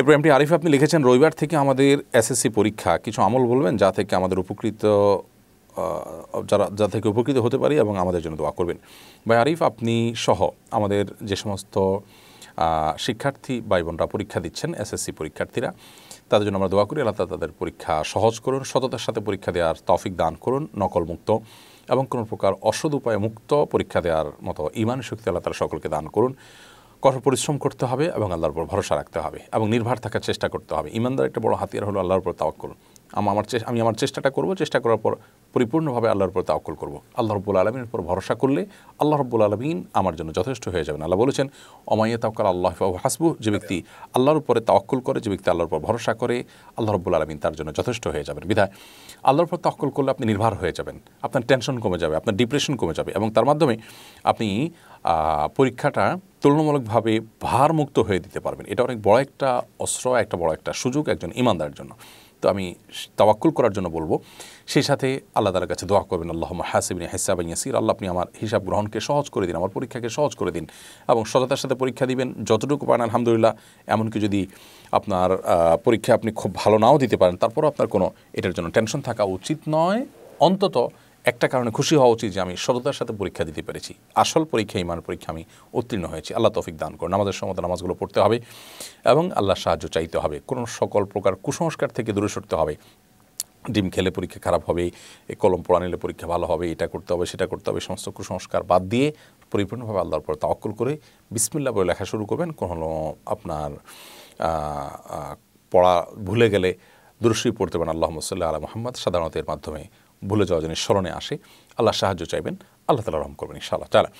এরপর এমটি আরিফ আপনি লিখেছেন রবিবার থেকে আমাদের এসএসসি পরীক্ষা কিছু আমল বলবেন যা থেকে আমাদের উপকৃত যারা যা থেকে উপকৃত হতে পারি এবং আমাদের জন্য দোয়া করবেন ভাই আরিফ আপনি সহ আমাদের যে সমস্ত শিক্ষার্থী ভাই বোনরা পরীক্ষা দিচ্ছেন এসএসসি পরীক্ষার্থীরা তাদের জন্য আমরা দোয়া করি আল্লাহ তাদের পরীক্ষা সহজ করুন সততার সাথে পরীক্ষা দেওয়ার তফিক দান করুন নকলমুক্ত এবং কোনো প্রকার অসদ উপায়ে মুক্ত পরীক্ষা দেওয়ার মতো ইমান শক্তি আল্লাহ তারা সকলকে দান করুন কঠোর পরিশ্রম করতে হবে এবং আল্লাহর উপর ভরসা রাখতে হবে এবং নির্ভর থাকার চেষ্টা করতে হবে ইমানদার একটা বড় হাতিয়ার হলো আল্লাহর উপর তাওয়াক্কল আমার আমি আমার চেষ্টাটা করব চেষ্টা করার পর পরিপূর্ণভাবে আল্লাহর উপর তাওকল করব আল্লাহ রব্বুল আলমিনের উপর ভরসা করলে আল্লাহ রব্বুল আলমিন আমার জন্য যথেষ্ট হয়ে যাবেন আল্লাহ বলেছেন অমাইয়া তাওকাল আল্লাহ হাসবু যে ব্যক্তি আল্লাহর উপরে তাওকল করে যে ব্যক্তি আল্লাহর উপর ভরসা করে আল্লাহ রব্বুল আলমিন তার জন্য যথেষ্ট হয়ে যাবেন বিধায় আল্লাহর উপর তাওকল করলে আপনি নির্ভর হয়ে যাবেন আপনার টেনশন কমে যাবে আপনার ডিপ্রেশন কমে যাবে এবং তার মাধ্যমে আপনি পরীক্ষাটা তুলনামূলকভাবে ভারমুক্ত হয়ে দিতে পারবেন এটা অনেক বড় একটা অস্ত্র একটা বড় একটা সুযোগ একজন ইমানদারের জন্য তো আমি তাওয়াক্কুল করার জন্য বলবো সেই সাথে আল্লাহ তালার কাছে দোয়া করবেন আল্লাহ হাসিবিন হেসাবিন ইয়াসির আল্লাহ আপনি আমার হিসাব গ্রহণকে সহজ করে দিন আমার পরীক্ষাকে সহজ করে দিন এবং সততার সাথে পরীক্ষা দিবেন যতটুকু পারেন আলহামদুলিল্লাহ এমনকি যদি আপনার পরীক্ষা আপনি খুব ভালো নাও দিতে পারেন তারপরও আপনার কোনো এটার জন্য টেনশন থাকা উচিত নয় অন্তত একটা কারণে খুশি হওয়া উচিত যে আমি সততার সাথে পরীক্ষা দিতে পেরেছি আসল পরীক্ষা ইমান পরীক্ষা আমি উত্তীর্ণ হয়েছি আল্লাহ তফিক দান করুন আমাদের সমত নামাজগুলো পড়তে হবে এবং আল্লাহ সাহায্য চাইতে হবে কোনো সকল প্রকার কুসংস্কার থেকে দূরে সরতে হবে ডিম খেলে পরীক্ষা খারাপ হবে কলম পড়া নিলে পরীক্ষা ভালো হবে এটা করতে হবে সেটা করতে হবে সমস্ত কুসংস্কার বাদ দিয়ে পরিপূর্ণভাবে আল্লাহর পর তাওয়াক্কুল করে বিসমিল্লা বলে লেখা শুরু করবেন কোনো আপনার পড়া ভুলে গেলে দুরসি পড়তে পারেন আল্লাহ মুসল্লা আলা মোহাম্মদ সাধারণত এর মাধ্যমে ভুলে যাওয়া জিনিস স্মরণে আসে আল্লাহ সাহায্য চাইবেন আল্লাহ তালা রহম করবেন ইনশাআল্লাহ তালা